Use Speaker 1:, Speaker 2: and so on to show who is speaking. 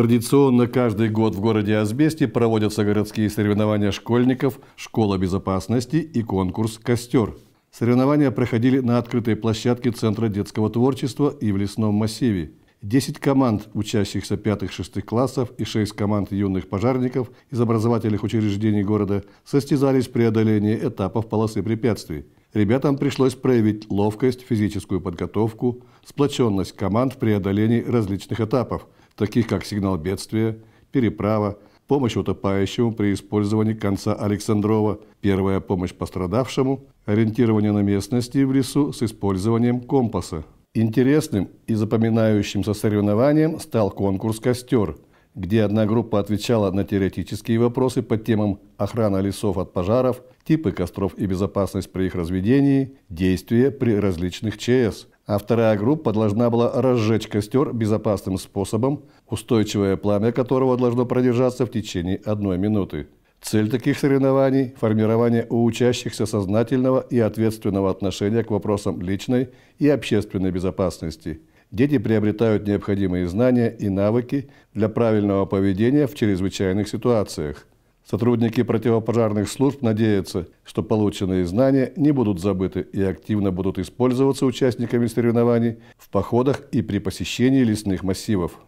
Speaker 1: Традиционно каждый год в городе Азбесте проводятся городские соревнования школьников, школа безопасности и конкурс «Костер». Соревнования проходили на открытой площадке Центра детского творчества и в лесном массиве. Десять команд учащихся пятых-шестых классов и шесть команд юных пожарников из образовательных учреждений города состязались в преодолении этапов полосы препятствий. Ребятам пришлось проявить ловкость, физическую подготовку, сплоченность команд в преодолении различных этапов – таких как сигнал бедствия, переправа, помощь утопающему при использовании конца Александрова, первая помощь пострадавшему, ориентирование на местности в лесу с использованием компаса. Интересным и запоминающимся соревнованием стал конкурс «Костер», где одна группа отвечала на теоретические вопросы по темам охрана лесов от пожаров, типы костров и безопасность при их разведении, действия при различных ЧС, а вторая группа должна была разжечь костер безопасным способом, устойчивое пламя которого должно продержаться в течение одной минуты. Цель таких соревнований – формирование у учащихся сознательного и ответственного отношения к вопросам личной и общественной безопасности. Дети приобретают необходимые знания и навыки для правильного поведения в чрезвычайных ситуациях. Сотрудники противопожарных служб надеются, что полученные знания не будут забыты и активно будут использоваться участниками соревнований в походах и при посещении лесных массивов.